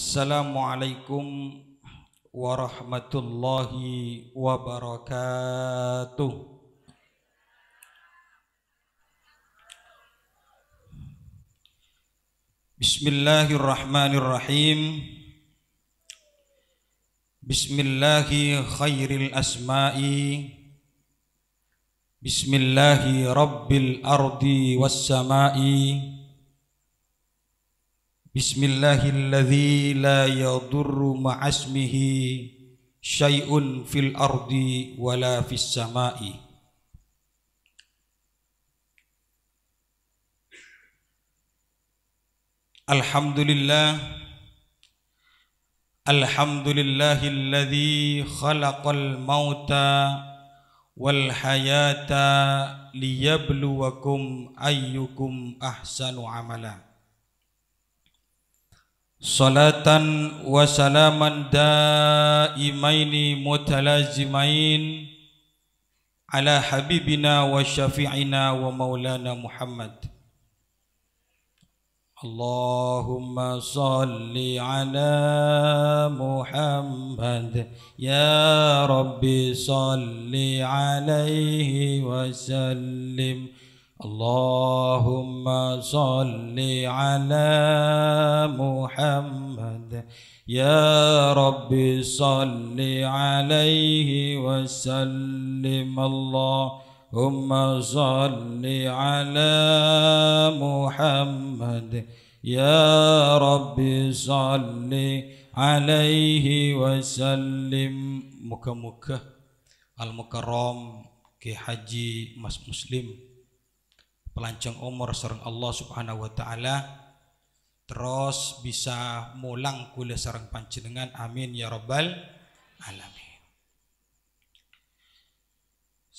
Assalamualaikum warahmatullahi wabarakatuh. Bismillahirrahmanirrahim. Bismillahi khairil asma'i. Bismillahi rabbil ardi was sama'i. بسم الله الذي لا يضر مع اسمه شيء في الأرض ولا في السماء الحمد لله الحمد لله الذي خلق الموت والحياة ليبلوكم أيكم أحسن عملاً salatan wa salaman daimaini mutalazimain ala habibina wa syafi'ina wa maulana Muhammad Allahumma salli ala Muhammad ya Rabbi salli alaihi wa sallim اللهم صل على محمد يا رب صل عليه وسلم اللهم صل على محمد يا رب صل عليه وسلم مكة مكة المكرم كحجي مسلم pelancong umur serang Allah Subhanahu wa taala terus bisa mulang kula serang panjenengan amin ya rabbal alamin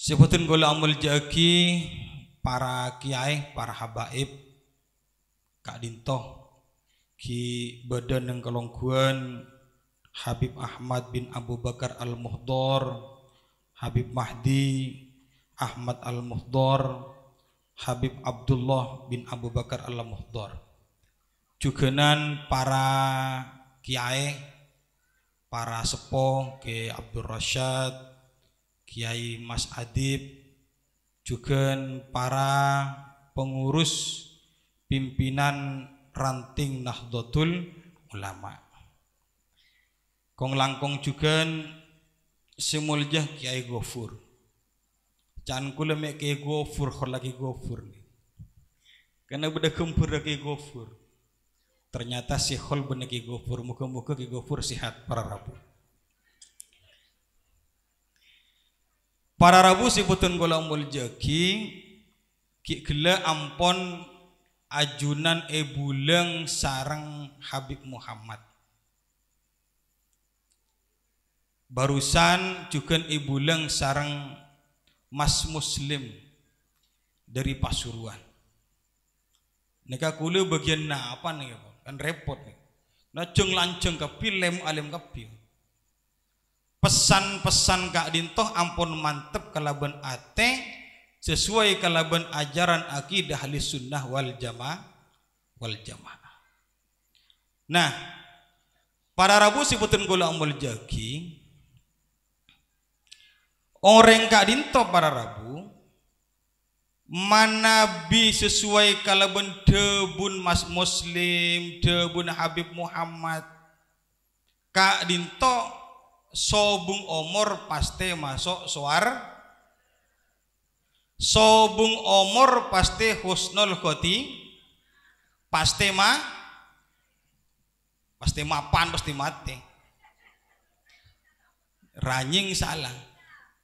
Sebutin kula amul jagi para kiai, para habaib Kak Dinto ki badan yang kelongguan Habib Ahmad bin Abu Bakar Al-Muhdor Habib Mahdi Ahmad Al-Muhdor Habib Abdullah bin Abu Bakar Al-Muhdor jugenan para kiai para sepo Kiai Abdul Rashad Kiai Mas Adib jugen para pengurus pimpinan ranting Nahdlatul Ulama Kong langkong juga semuljah Kiai Gofur Cankule me ke gofur lagi gofur ni Karena beda kempur ke gofur. Ternyata si hol bener ke gofur, muka-muka ke gofur sihat para rabu. Para rabu si putun gola muljaki ki gela ampon ajunan ebuleng sarang Habib Muhammad. Barusan juga ibuleng e sarang Mas Muslim dari Pasuruan. Nika kula bagian na apa nih ya, kan repot nih. Nah jeng lanceng ke film alim kepi. Pesan-pesan kak dintoh ampun mantep kalaban ate sesuai kalaban ajaran akidah ahli sunnah wal jamaah wal jamaah. Nah, para rabu putin gula amul jagi Orang kak dinto para Rabu manabi sesuai kalabun debun mas muslim debun habib muhammad kak dinto sobung omor pasti masuk suar sobung omor pasti husnul khoti pasti ma pasti mapan pasti mati ranying salah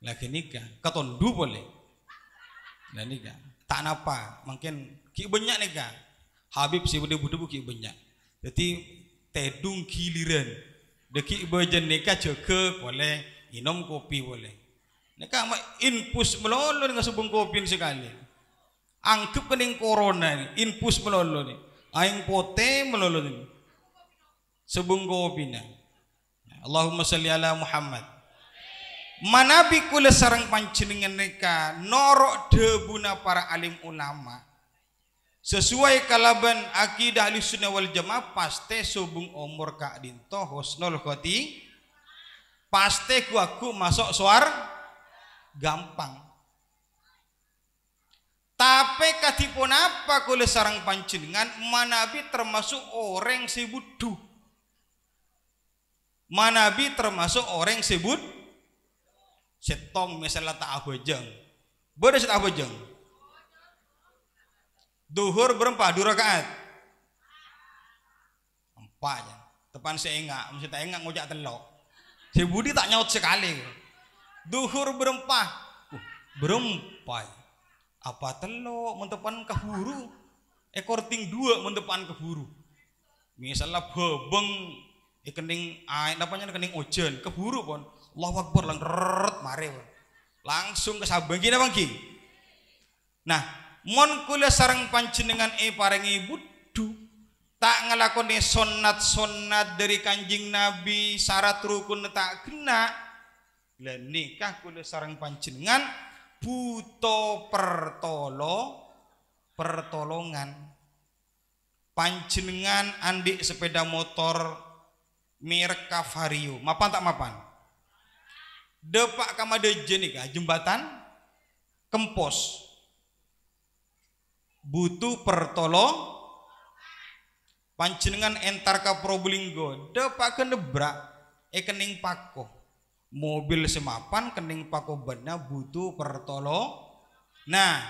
lagi nikah ketondu boleh lah nikah tak napa mungkin ki banyak nikah Habib si Budi Budi ki banyak jadi tedung giliran deki bajan nikah jaga boleh minum kopi boleh nikah mak infus melolo dengan sebung kopi sekali angkup kening corona ini infus melolo ini, aing pote melolo ini sebung kopi nih, Allahumma salli ala Muhammad manabi kule sarang panjenengan neka norok debuna para alim ulama sesuai kalaban akidah ahli sunnah wal jamaah paste subung umur kak tohos husnul khoti paste ku aku masuk suar gampang tapi katipun apa kule sarang panjenengan manabi termasuk orang sebut si manabi termasuk orang sebut si setong misalnya tak boleh bodoh apa jeng duhur berempah dua rakaat empat ya tepan seengak mesti tak engak ngucap telok si budi tak nyaut sekali duhur berempah uh, apa telok mentepan keburu ekor ting dua mentepan keburu misalnya bebeng eh, kening air ah, apanya kening ojen keburu pon Allah Akbar lang langsung ke Langsung kesabang kene mangki. Nah, mon kula sarang panjenengan e paringi wudhu tak ngelakoni sonat-sonat dari kanjing Nabi syarat rukun tak kena lah nikah kula sarang panjenengan buto pertolo pertolongan panjenengan andik sepeda motor merek Kavario mapan tak mapan depak kamade jenika jembatan kempos butuh pertolong pancingan entar ke Probolinggo depak kenebrak e eh, kening pako mobil semapan kening pako benda butuh pertolong nah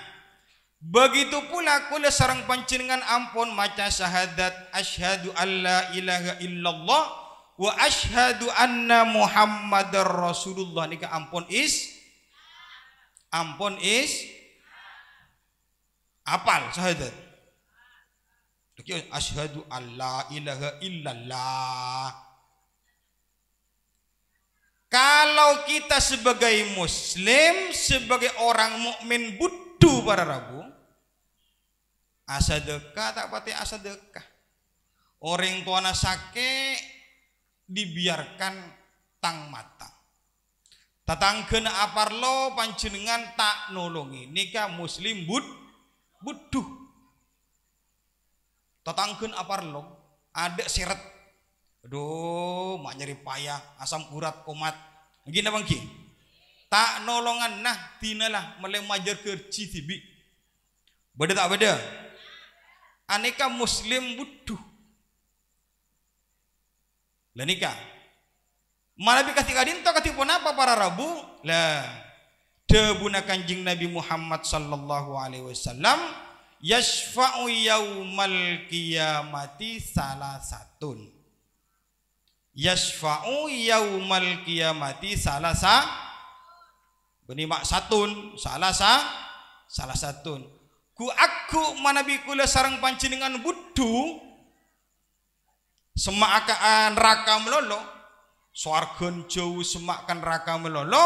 Begitu pula kula sarang pancingan ampun maca syahadat asyhadu alla ilaha illallah wa ashadu anna muhammadar rasulullah ke ampun is ampun is apal syahadat ashadu Allah ilaha illallah kalau kita sebagai muslim sebagai orang mukmin butuh para rabu asadekah tak pati asadekah orang tuana sakit dibiarkan tang matang tatangkeun aparlo panjenengan tak nolongi nikah muslim bud buduh apa lo, ada seret aduh mak nyeri payah asam urat komat gini abang tak nolongan nah tinalah lah majer kerci tibi beda tak beda aneka muslim butuh lah nikah malabi kasih kadin to kasih pun apa para rabu lah debuna kanjing Nabi Muhammad sallallahu alaihi wasallam yashfa'u yaumal qiyamati salah satu yashfa'u yaumal qiyamati salah sa mak satun salah sa salah satun ku aku manabi kula sarang dengan budhu semak raka melolo swargon jauh semak raka melolo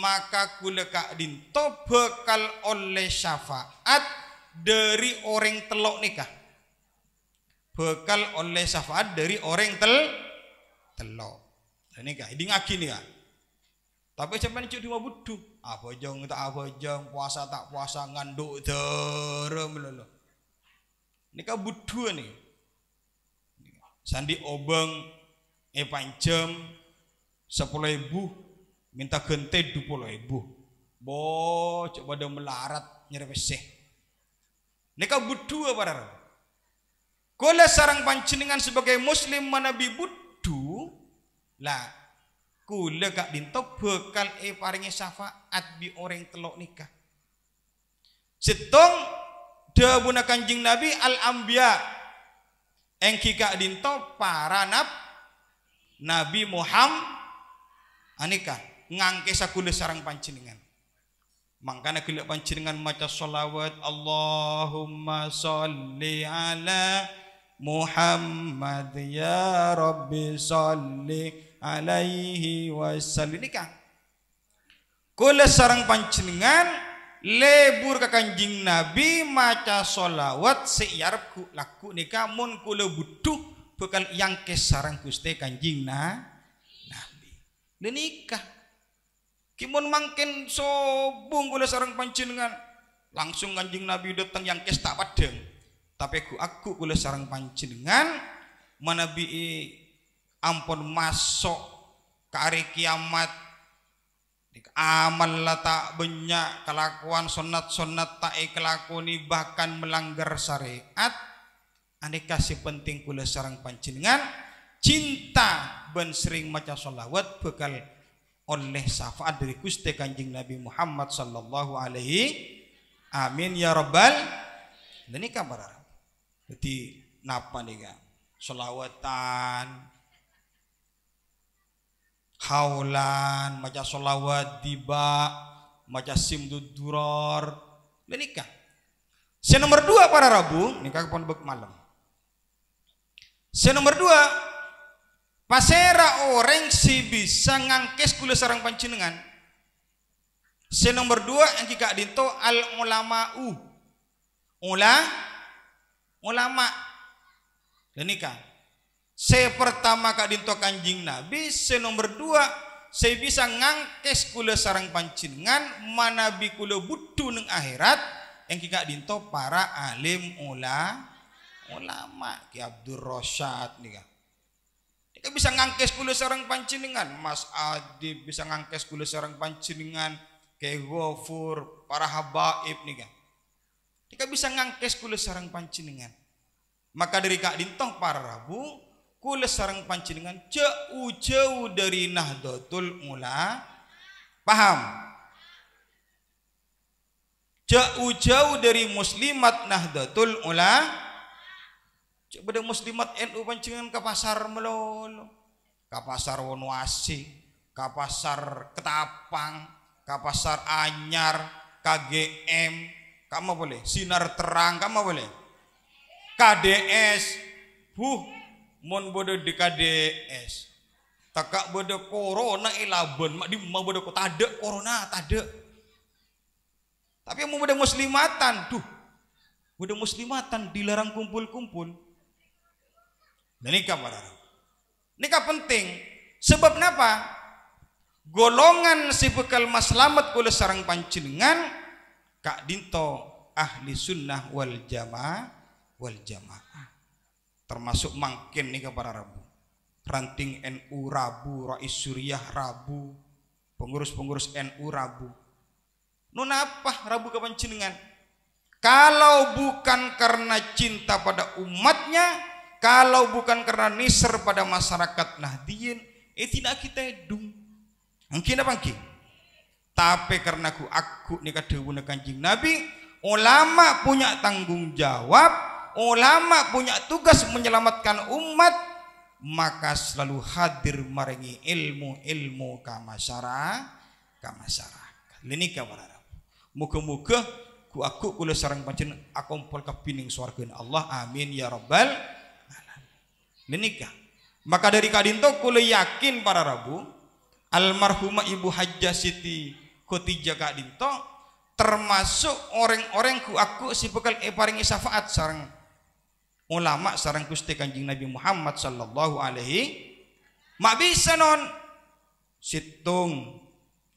maka kuleka dinto bekal oleh syafaat dari orang telok nikah bekal oleh syafaat dari orang tel telok nikah ini ngaki nih kah tapi sampean cuk dua budu. Apa jong tak apa jong puasa tak puasa nganduk derem ini kah budu nih. Sandi obeng e pancem ibu minta gente ibu Bo coba dong melarat nyereweseh. Neka budu rara? Kola sarang pancingan sebagai muslim bi butuh, lah kula kak dintok bekal e paringi syafaat bi orang telok nikah setong dabunakan kanjeng nabi al ambia engki kak dinto nab Nabi Muhammad anika ah, ngangke sakule sarang pancingan Makanya kule pancingan maca solawat Allahumma salli ala Muhammad ya Rabbi salli alaihi wasallim. Ini kule sarang pancingan lebur ke kanjing Nabi maca solawat seyarku ku laku nika mun ku butuh bekal yang kesarang kuste kanjing na Nabi. nikah, Kimun mangkin sobung kula sarang dengan langsung kanjing Nabi datang yang kes tak padeng. Tapi ku aku kula sarang dengan manabi ampun masuk ke kiamat amal tak banyak kelakuan sunat-sunat tak kelakuni bahkan melanggar syariat Aneka kasih penting kula sarang panjenengan cinta ben sering maca solawat bekal oleh syafaat dari Gusti Kanjeng Nabi Muhammad sallallahu alaihi amin ya rabbal ini kabar jadi napa nih kan solawatan haulan, maca solawat, tiba, maca simdud duror, menikah. Saya nomor dua para Rabu, nikah ke pondok malam. Saya nomor dua, pasera orang si bisa ngangkes kula sarang pancenengan. Saya nomor dua yang kika dinto al ulama u, Ula, ulama, dan saya pertama kak dinto kanjing Nabi, saya nomor dua saya bisa ngangkes kule sarang pancingan manabi kula butuh neng akhirat yang kika dinto para alim ula ulama ki Abdul Rosyad nih kak. Dia bisa ngangkes kule sarang pancingan Mas Adib bisa ngangkes kule sarang pancingan ke Gofur para habaib nih kak. Dia bisa ngangkes kule sarang pancingan Maka dari kak dintong para rabu kula sarang panjenengan jauh-jauh dari Nahdlatul ula Paham? Jauh-jauh dari muslimat Nahdlatul ula Coba dari muslimat NU panjenengan ke pasar melolo. Ke pasar Wonoasi, ke pasar Ketapang, ke pasar Anyar, KGM, kamu boleh sinar terang, kamu boleh KDS, buh Mon bodoh DKDS. Takak bodoh corona ilaban. Eh, Mak di mau bodoh kota ada corona ada. Tapi mau bodoh muslimatan tuh. Bodoh muslimatan dilarang kumpul-kumpul. Dan nah, nikah marah Nikah penting. Sebab apa Golongan si bekal maslamat boleh sarang pancingan kak dinto ahli sunnah wal jamaah wal jamaah termasuk mangkin nih kepada Rabu ranting NU Rabu Rais Suriah Rabu pengurus-pengurus NU Rabu nun apa Rabu kapan kepencingan kalau bukan karena cinta pada umatnya kalau bukan karena niser pada masyarakat nahdien, eh tidak kita dung mungkin apa mungkin tapi karena aku aku nikah dewa kanjeng Nabi ulama punya tanggung jawab ulama punya tugas menyelamatkan umat maka selalu hadir maringi ilmu-ilmu kamasara kamasara ini kawarara muka-muka ku aku kula sareng panjenengan akompol kapining swarga Allah amin ya rabbal alamin maka dari kadinto kula yakin para rabu almarhumah ibu hajjah siti khotijah kadinto termasuk orang-orang ku aku si bekal e paringi syafaat sarang ulama sarang Gusti Kanjeng Nabi Muhammad sallallahu alaihi mak bisa non situng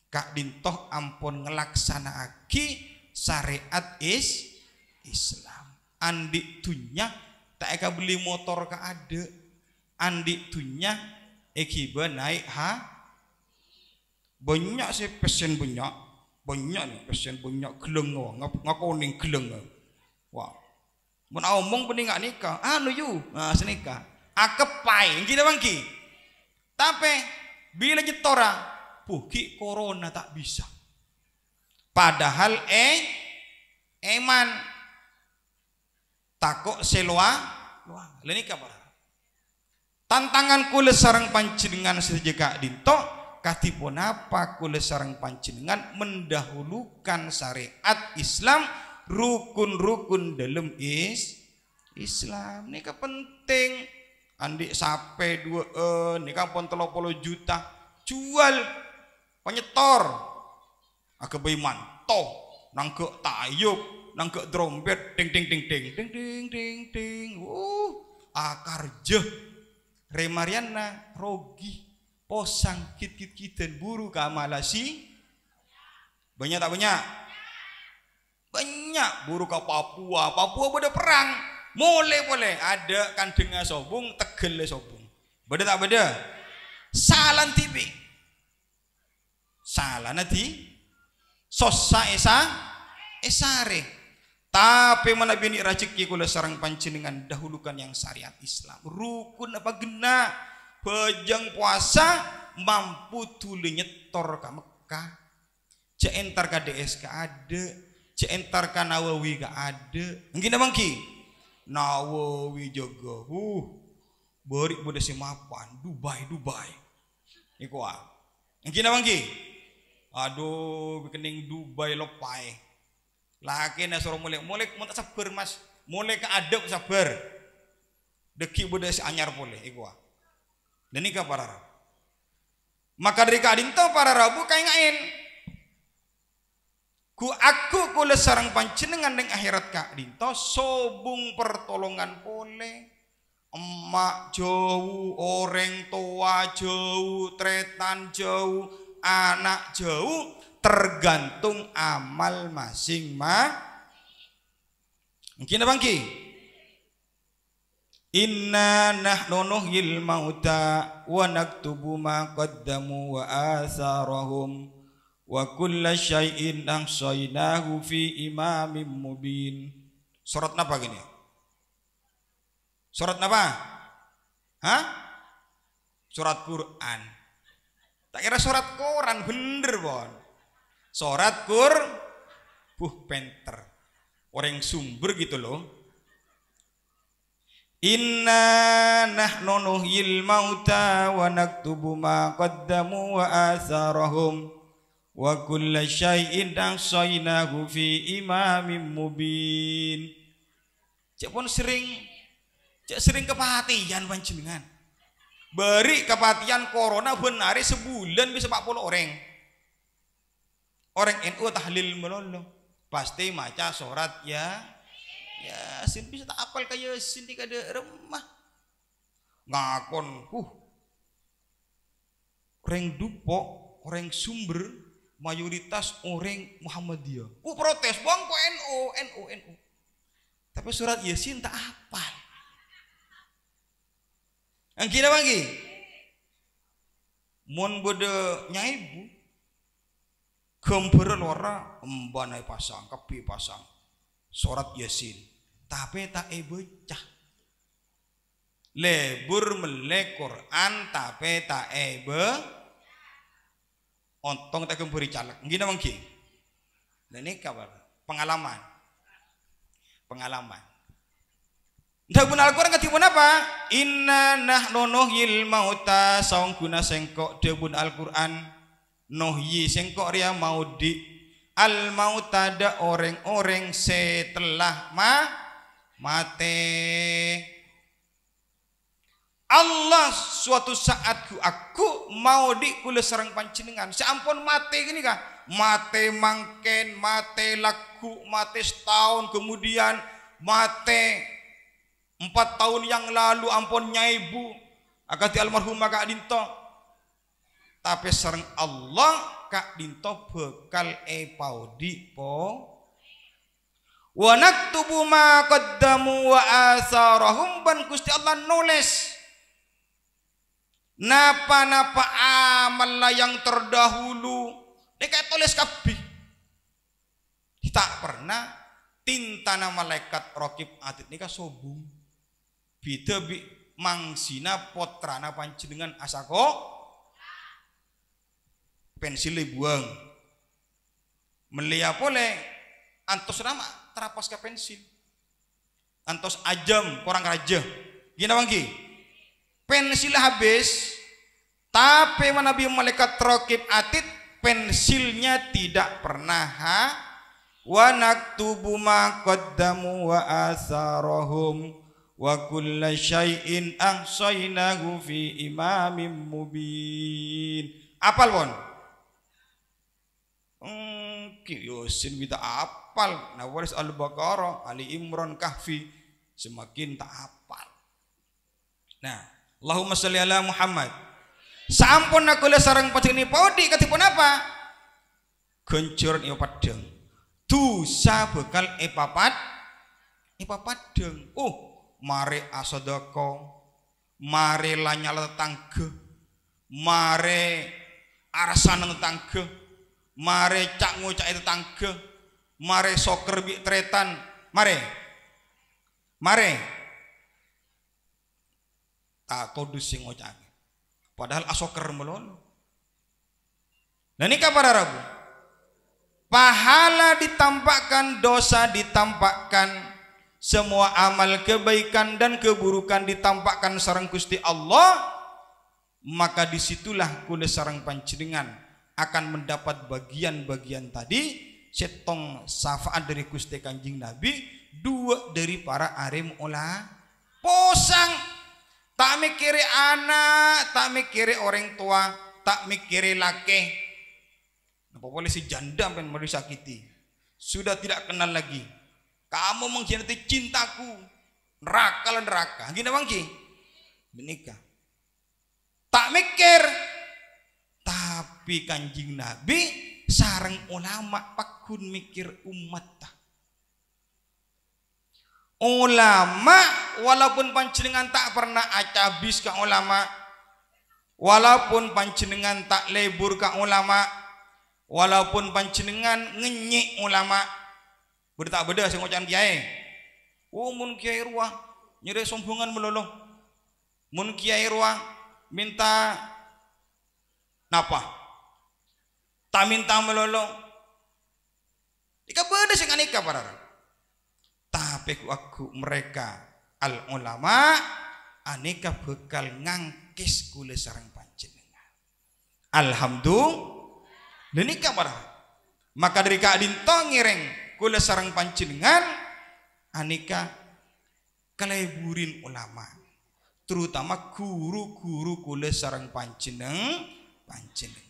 kak dintoh ampun aki syariat is Islam andi tunya tak eka beli motor ke ade andi tunya eki naik ha banyak sih pesen banyak banyak nih pesen banyak geleng ngap ngakoning geleng wah Mun omong peni gak nikah. Anu yu, nah senikah. Akepai, kita bangki. Tapi bila jetora, buki corona tak bisa. Padahal eh eman takok seloa luang. Lini kabar. Tantangan kule sarang panjenengan sejeka dinto katipun apa kule sarang pancingan mendahulukan syariat Islam rukun-rukun dalam is Islam ini kan penting andi sampai dua eh, kan pon polo juta jual penyetor agak beriman toh nangke tayub nangke trompet ding ding ding ding ding ding ding ding uh je remariana rogi posang kit kit dan buru kamalasi banyak tak banyak banyak buru ke Papua, Papua pada perang. boleh boleh ada kan dengar sobung, tegel sobung. Beda tak beda? Salan tipi. salah nanti sosa esa esare. Tapi mana bini rezeki kula sarang dengan dahulukan yang syariat Islam. Rukun apa gena? bejeng puasa mampu tulinya nyetor ke Mekah. entar ke DSK ada cek kan kanawawi gak ada mungkin ada mangki nawawi juga. uh beri pada si mapan Dubai Dubai iku ah mungkin ada mangki aduh kening Dubai lopai. laki suruh mulek mulek mau tak sabar mas mulai ke adab sabar deki budak si anyar boleh iku ah dan ini para maka dari kadinto para rabu kain ngain ku aku kula sarang panjenengan ning akhirat kak dinto sobung pertolongan oleh emak jauh orang tua jauh tretan jauh anak jauh tergantung amal masing ma mungkin apa Inna nahnu nuhyil mauta wa naktubu ma qaddamu wa asarahum kulla syai'in ahsaynahu fi imamin mubin Surat apa gini? Surat apa? Hah? Surat Quran. Tak kira surat Quran bener, Bon. Surat Qur Buh penter. Orang sumber gitu loh. Inna nahnu nuhyil mauta wa naktubu ma qaddamu wa atharahum kulla syai'in indang fi imamin mubin Cek pun sering Cek sering kepatian panjenengan Beri kepatian corona benar sebulan bisa 40 orang Orang NU tahlil melolong Pasti maca surat ya Ya sin bisa tak apal kayak sin di kada remah Ngakon huh orang dupo orang sumber mayoritas orang Muhammadiyah. Ku protes, bang kok NU, NU, NU. Tapi surat Yasin tak apa. Yang kira lagi, mon bode nyaibu, kemperan ora embanai pasang, kepi pasang, surat Yasin. Tapi tak ebecah. Lebur melek Quran tapi tak ebecah ontong tak kumpuri calak gini mungkin. dan ini kabar pengalaman pengalaman Ndak guna Al-Qur'an ngerti apa? Inna nonoh yil mauta saung guna sengkok debun Alquran quran yi sengkok ria maudi al mauta ada orang-orang setelah ma mate Allah suatu saat ku aku mau di kula sarang panjenengan. Seampun mate gini kah? Mate mangken, mate laku, mate setahun kemudian, mate empat tahun yang lalu ampun nyai nyaibu. Agati almarhum kak dinto. Tapi serang Allah kak dinto bekal e paudi po. wanak tubuh ma qaddamu wa asarahum ban Gusti Allah nulis Napa-napa amal yang terdahulu Dekat tulis kapi Tak pernah tinta nama malaikat rokib atit nikah sobung Bida bi mangsina potrana dengan asako pensil buang melia boleh antos nama terapas ke pensil antos ajam orang raja gina bangki pensil habis tapi Nabi malaikat rokib atid pensilnya tidak pernah ha wa naktubu ma qaddamu wa asarahum wa kulla syai'in ahsaynahu fi imamin mubin apal pon hmm, kiyosin kita apal nawaris al-baqarah ali imran kahfi semakin tak apal nah Allahumma sholli ala Muhammad sampun kula sareng pejeni paudi ketipun apa gencur ya padeng dusa bekal e papat e papadeng oh uh, mare asadaka mare lanyala tetangga mare arasan tetangga mare cak ngucak tetangga mare soker bi tretan mare mare Tak kau sing ngocake padahal asoker melon nah nikah para Rabu pahala ditampakkan dosa ditampakkan semua amal kebaikan dan keburukan ditampakkan sarang Gusti Allah maka disitulah kule sarang pancingan akan mendapat bagian-bagian tadi setong syafaat dari Gusti kanjing Nabi dua dari para arim ulah posang Tak mikiri anak, tak mikiri orang tua, tak mikiri laki. Apa boleh si janda pengen mau disakiti. Sudah tidak kenal lagi. Kamu mengkhianati cintaku. Neraka lah neraka. Gini bangki. Menikah. Tak mikir. Tapi kanjing Nabi sarang ulama pakun mikir umat tak ulama walaupun panjenengan tak pernah acabis ke ulama walaupun panjenengan tak lebur ke ulama walaupun panjenengan ngenyik ulama berita tak beda sih ngocan kiai oh mun kiai ruah nyeri sombongan melolo mun kiai ruah minta napa tak minta melolo Ika beda sih aneka para tapi aku mereka al ulama aneka bekal ngangkis kule sarang panjenengan alhamdulillah lenika marah maka dari kadinto ngireng kule sarang panjenengan aneka keleburin ulama terutama guru-guru kule sarang panjeneng panjenengan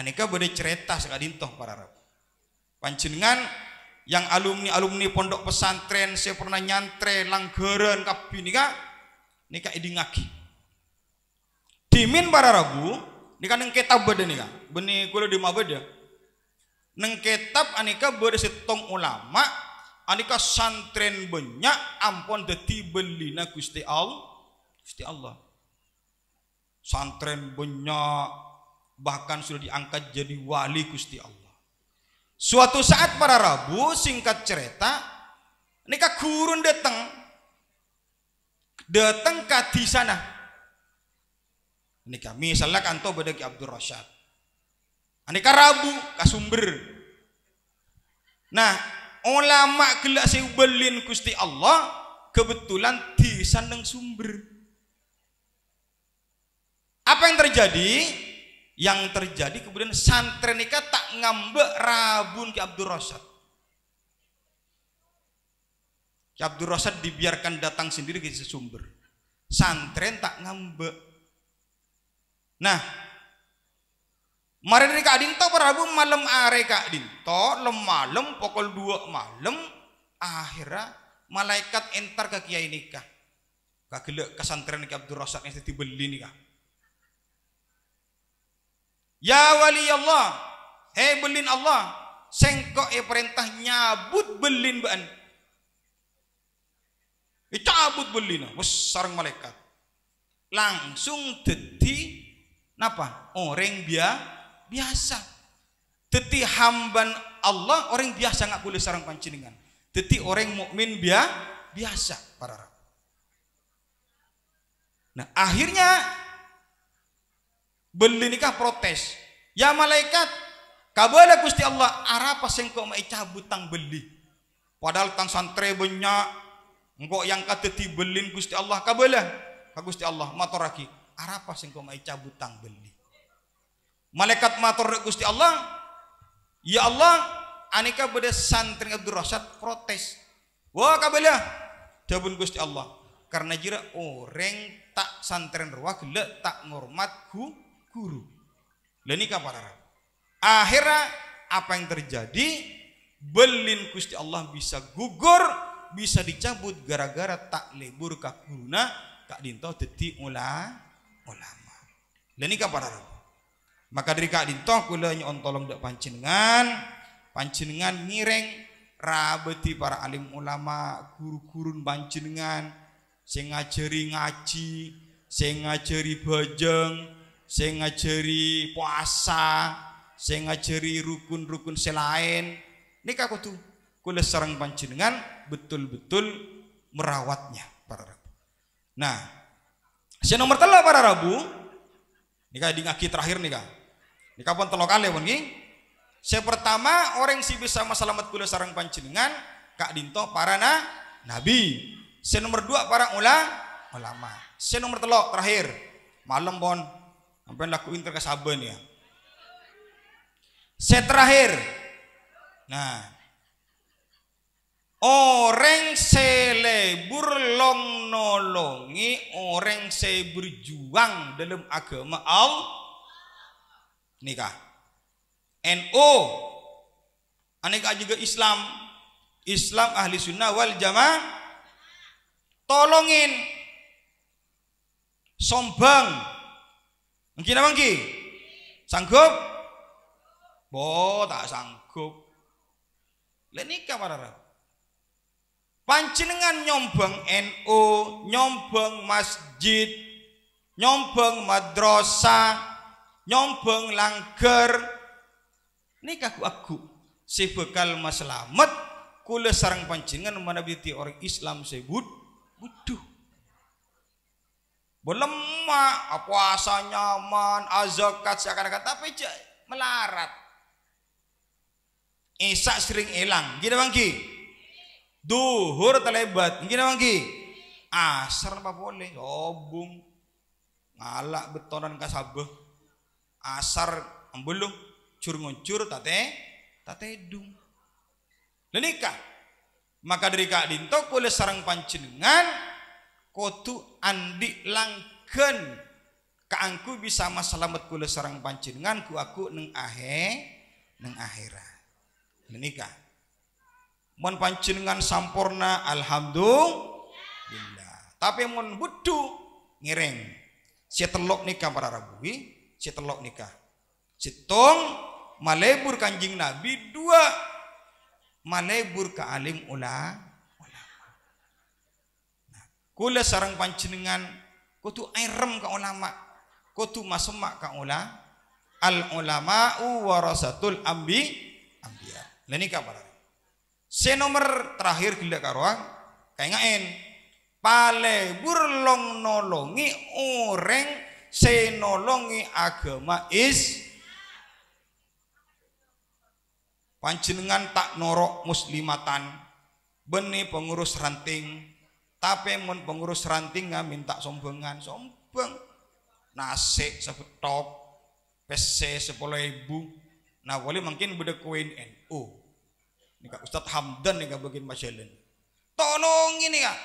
aneka boleh cerita sekadinto para rabu panjenengan yang alumni-alumni pondok pesantren saya pernah nyantre ni kak, nika kak idingaki dimin para rabu kan neng kitab beda kak. beni kulo di mabeda ya. neng kitab anika beda setong ulama anika santren banyak ampun beli belina Gusti Allah Gusti Allah santren banyak bahkan sudah diangkat jadi wali Gusti Allah Suatu saat para Rabu singkat cerita nikah gurun datang datang ke di sana nikah misalnya kanto beda ki Abdul Rashad nika Rabu ke sumber nah ulama gelak seubelin kusti Allah kebetulan di sana sumber apa yang terjadi yang terjadi kemudian santri nikah tak ngambek rabun ke Abdul Rosad Ki Abdul Rosad dibiarkan datang sendiri ke sumber santren tak ngambek nah Mari nikah Kak Dinto Prabu malam are Kak Dinto lem malam pokok dua malam akhirnya malaikat entar ke kiai nikah kagelek kesantren ke Abdul Rosad yang dibeli nikah Ya wali Allah, hei belin Allah, sengkok ya perintah nyabut belin ban, Dicabut belina, besar malaikat. Langsung deti napa? Orang bia biasa. Deti hamban Allah orang biasa nggak boleh sarang pancingan. Deti orang mukmin bia biasa para Nah, akhirnya beli nikah protes ya malaikat kabala gusti Allah arapa sing kok mai cabut tang beli padahal tang santri banyak engkau yang kata dibelin gusti Allah kabala allah gusti Allah matoraki arapa sing kok mai cabut tang beli malaikat mator gusti Allah ya Allah aneka beda santri Abdul Rasyad protes wah kabala jawabun gusti Allah karena jira orang tak santren ruah gelak tak ngormat guru. Lah ini para Arab. Akhirnya apa yang terjadi? Belin Gusti Allah bisa gugur, bisa dicabut gara-gara tak lebur kak guna, kak dinto jadi ula ulama. Lah ini para Arab. Maka dari kak dinto kula nyon tolong dak pancingan, pancingan ngireng rabeti para alim ulama guru guru pancingan, sing ngajari ngaji sing ngajari bajeng sing ngajari puasa, sing ngajari rukun-rukun selain. Nika kudu kula sareng panjenengan betul-betul merawatnya para Rabu. Nah, saya nomor telu para Rabu. Nika di ngaki terakhir nika. Nika pun telu kali pun Saya pertama orang sih bisa masalamat kula sareng panjenengan Kak Dinto para na, nabi. Saya nomor dua para ulah, ulama. Saya nomor telok terakhir. Malam bon Sampai lakuin terkesaban ya. Set terakhir. Nah. Orang selebur long nolongi orang seberjuang dalam agama Allah nikah. NO aneka juga Islam Islam ahli sunnah wal jamaah tolongin sombong Mungkin apa lagi? Sanggup? Bo, tak sanggup. Lek nikah para Rab. Panjenengan nyombong NU, NO, nyombong masjid, nyombong madrasah, nyombong langgar. Nikah kaku aku si bekal maslamet kula sarang mana menabiti orang Islam sebut buduh berlemak, puasa nyaman, azokat ah, seakan-akan tapi melarat. Isak sering hilang, gini bangki. Duhur terlebat, gini bangki. Asar apa boleh, obung. Ngalak betonan kasabeh. Asar ambulung cur ngucur tate dung. Lenikah. Maka dari Kak Dinto boleh sarang pancenengan kotu andi langken keangku bisa masalamet kula sarang panjenengan ku aku neng ahe neng akhirat menikah mon panjenengan sampurna alhamdulillah tapi mon budu ngiring si telok nikah para rabuwi si telok nikah si malebur kanjing nabi dua malebur ke alim ulama Kula sarang panjenengan kudu airem ka ulama, kudu masemak ka ulama. Al ulama'u warasatul ambi ambiya. Lah kabar. para. Se nomor terakhir gila karoang kaengaen pale burlong nolongi orang se nolongi agama is panjenengan tak norok muslimatan beni pengurus ranting tapi mun pengurus rantinga minta sombongan, sombong. Nasi sepetok, PC sepuluh ribu. Nah wali mungkin budak kuin NU. kak Ustadz Hamdan nggak bikin majalah. Tolong ini kak.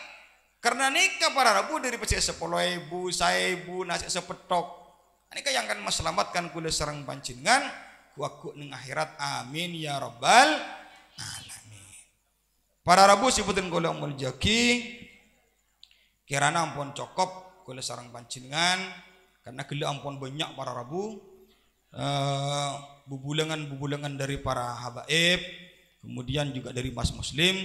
Karena nikah para rabu dari pc sepuluh ibu, saya ibu nasi sepetok. kak yang akan meselamatkan kuda serang pancingan. Kuaku ning akhirat amin ya robbal alamin. Para rabu putin kulang muljaki. Kerana ampun cokop kula sarang panjenengan karena gila ampun banyak para rabu uh, eh, bubulangan-bubulangan dari para habaib kemudian juga dari mas muslim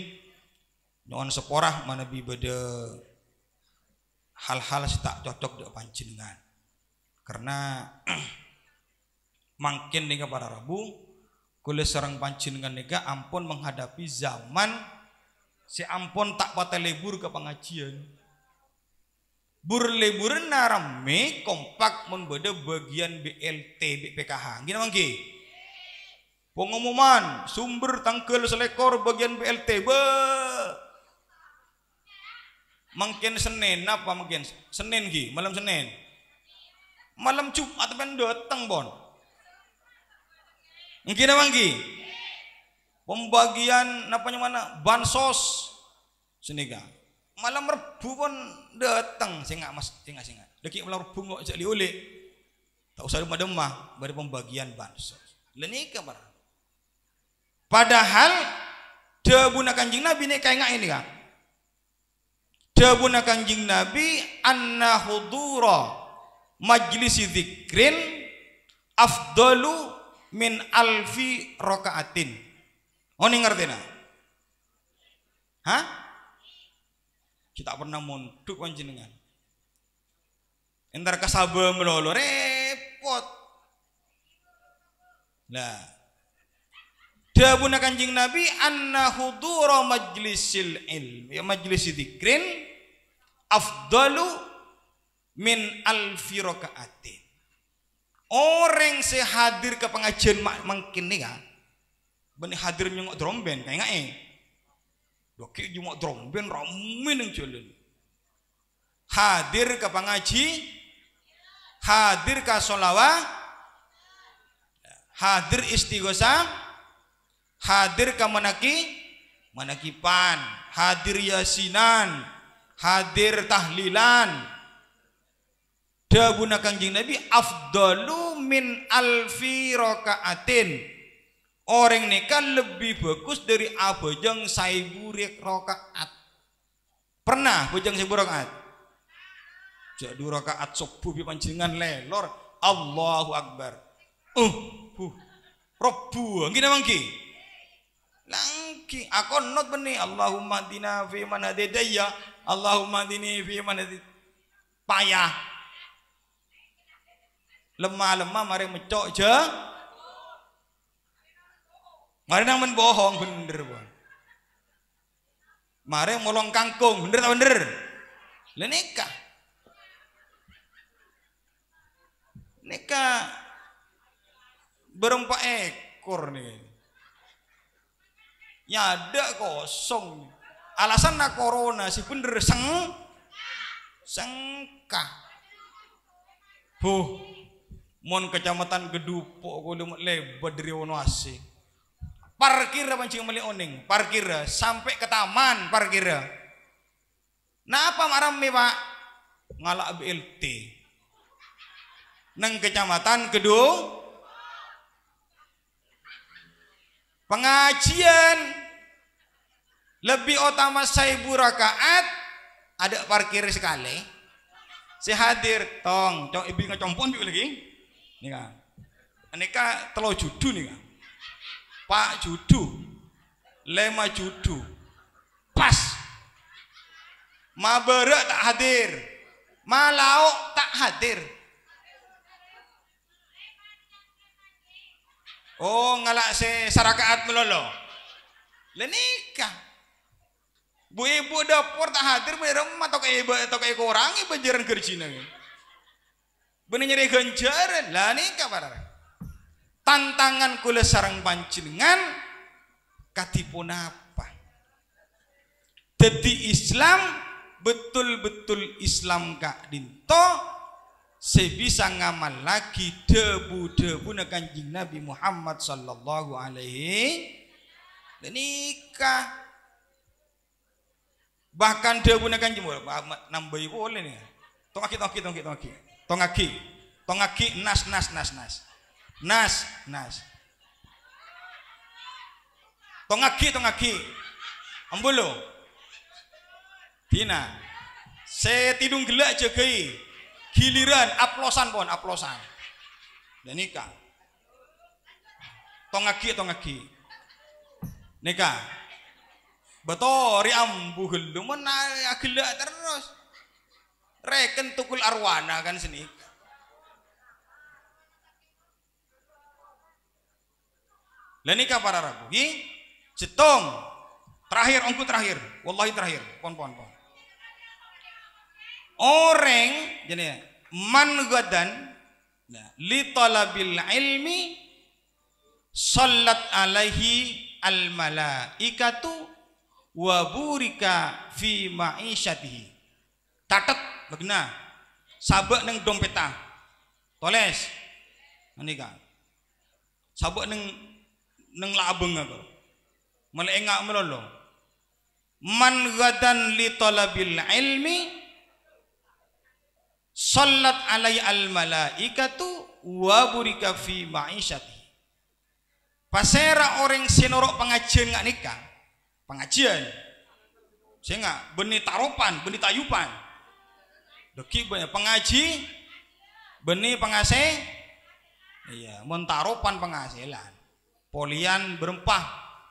nyon seporah mana bi beda hal-hal tak cocok dek panjenengan karena makin nih para rabu kule serang panjenengan nega ampun menghadapi zaman si ampun tak patah libur ke pengajian burle burna rame kompak membeda bagian BLT BPKH gini mangki pengumuman sumber tangkel selekor bagian BLT be mungkin Senin apa mungkin Senin ki malam Senin malam Jumat ben datang bon mungkin apa mangki pembagian apa namanya bansos Senegal malam rebu pun datang singa mas singa singa lagi malam rebu kok jadi oleh tak usah rumah demah beri pembagian bansos leni kamar padahal nak kanjeng nabi nih kayak ini kan nak kanjeng nabi anna hudura majlis zikrin afdalu min alfi rokaatin oh ini ngerti nah Hah? Kita pernah mondok panjenengan. Entar kasabah melolo repot. Nah, akan kanjeng Nabi anna hudura majlisil ilm ya majlis dzikrin afdalu min alfi rakaatin. Orang sehadir ke pengajian mak mungkin nih kan. benih hadir nyengok dromben kayak eh. Oke cuma dromben ramen yang jalan. Hadir ke pengaji, hadir ke solawat, hadir istighosa, hadir ke manaki, manakipan, hadir yasinan, hadir tahlilan. Dabuna kanjeng Nabi afdalu min alfi rokaatin orang kan lebih bagus dari abajang saibu rokaat pernah bajang saibu rokaat jadi rokaat subuh di panjangan lelor Allahu Akbar uh uh. Robbu angin mangki langki aku not benih Allahumma dina fi man hadidaya Allahumma dini fi man payah lemah-lemah mari mencok je Mari nang men bohong bener, Pak. Mari molong kangkung, bener tak bener? Le nikah. Nikah berempat ekor nih. Ya, ada kosong. Alasan nak corona si bener seng sengka, Buh, mon kecamatan Gedupo kudu lebar dari wono parkir pancing meli oning parkir sampai ke taman parkir nah apa marah marami pak ngalak BLT neng kecamatan gedung pengajian lebih utama saya rakaat ada parkir sekali saya hadir tong cong ibu ngecompon juga lagi nih kan ini kan telo judul nih kan Pak Judu lema Judu pas maberak tak hadir malau tak hadir Oh ngalak se sarakaat melolo lenikah Bu ibu dapur tak hadir bener mah toke ibu tok ibu orang ibu jaran kerjina Bener nyari ganjaran lah nikah parah tantangan kula sarang panjenengan katipun apa Jadi Islam betul-betul Islam gak dinto sebisa bisa ngamal lagi debu-debu na kanjeng Nabi Muhammad sallallahu alaihi dan nikah bahkan debu na kanjeng Muhammad nambahi boleh nih tongaki tongaki tongaki tongaki tongaki tongaki nas nas nas nas Nas, nas. tongaki tongaki Ambulo. Dina. Saya tidung gelak jagai. Giliran aplosan pon, aplosan. Dan nikah. tongaki tongaki. Nikah. Betori ambu gelum menarik gelak terus. Reken tukul arwana kan senikah. lenika para ragu, hi cetong terakhir ongku terakhir wallahi terakhir pon pon pon orang jadi man gadan nah, li talabil ilmi sallat alaihi al malaikatu wa burika fi ma'isyatihi tatet begna sabak neng dompeta toles menika sabak neng nang labeng ako. Malainga malolo. Man gadan li talabil ilmi sallat alai al malaikatu wa burika fi ma'isyati. Pasera orang sinorok pengajian nggak nikah. Pengajian. Saya nggak beni taropan, beni tayupan. Deki banyak pengaji, beni pengase. Iya, mentaropan penghasilan polian berempah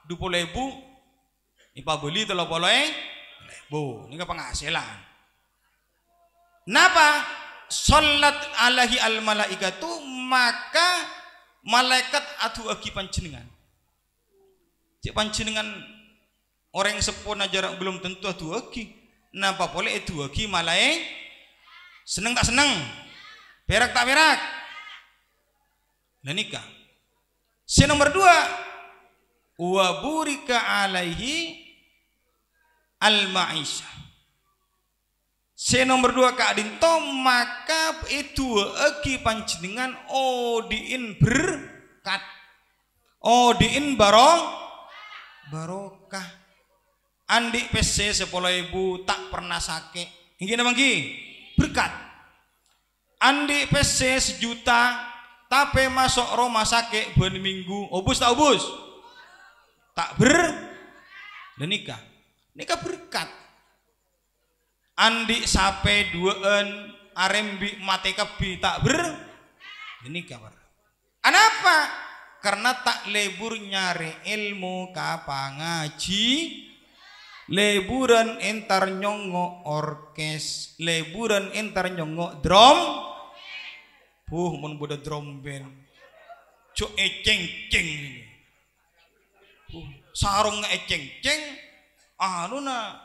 dupu lebu pak beli telo poloe lebu ini kan penghasilan kenapa sholat alahi al malaikatu maka malaikat adu agi panjenengan cek panjenengan orang yang sepona jarak belum tentu adu agi napa boleh adu agi malaik seneng tak seneng perak tak perak dan nikah Si nomor dua, wa burika alaihi al maisha. Si nomor dua kak Dinto maka itu eki panjenengan odin oh, berkat, odin oh, barong barokah. Andi PC sepuluh ibu tak pernah sakit. Ingin apa berkat. Andi PC sejuta tapi masuk rumah sakit bulan minggu obus tak obus tak ber dan nikah nikah berkat andi sape duaan arembi mate kebi tak ber dan nikah ber kenapa karena tak lebur nyari ilmu kapa ngaji leburan entar nyongo orkes leburan entar nyongo drum Uh, mun bodo drum band. Cuk eceng-ceng eh, uh sarung sarung eceng-ceng. Eh, ah, Anu na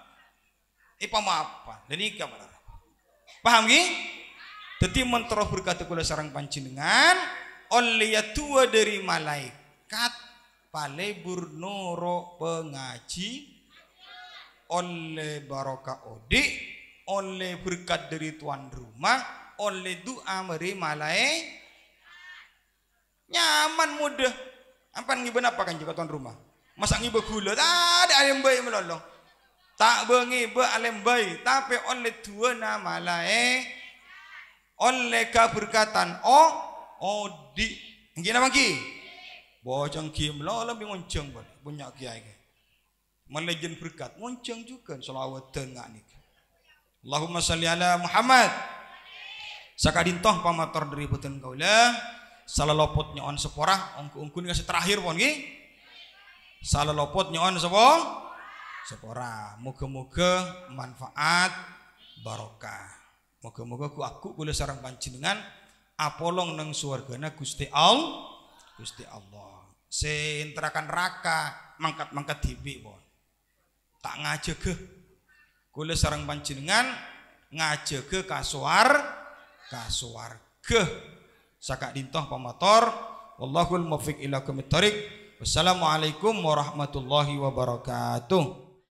eh, apa? Dan ini kabar Paham ki? Jadi mentero berkata kula sarang dengan oleh ya tua dari malaikat Pale noro pengaji oleh Baroka odik oleh berkat dari tuan rumah oleh doa meri malai nyaman mudah apa ngiben apa kan juga tuan rumah masak ngibe gula tak ada alim bayi melolong tak bengibe alim bayi tapi oleh dua nama malai oleh keberkatan oh di, gini apa ki bocang ki melolong bingun ngonceng punya kiai melejen berkat ngonceng juga selawat tengah nih Allahumma salli ala Muhammad sakadintoh pamator dari buten kaula lopotnya sepora. seporah ongku-ongku kasih terakhir pon ki lopot nyoon sepo sepora moga-moga manfaat barokah moga-moga ku aku kula sarang dengan apolong neng suargana Gusti al Gusti Allah seintrakan raka mangkat-mangkat dibi pon tak ke kula sarang panjenengan ke kasuar ka swarga. Saka dintoh pamator. Wallahul muwaffiq ila Wassalamualaikum warahmatullahi wabarakatuh.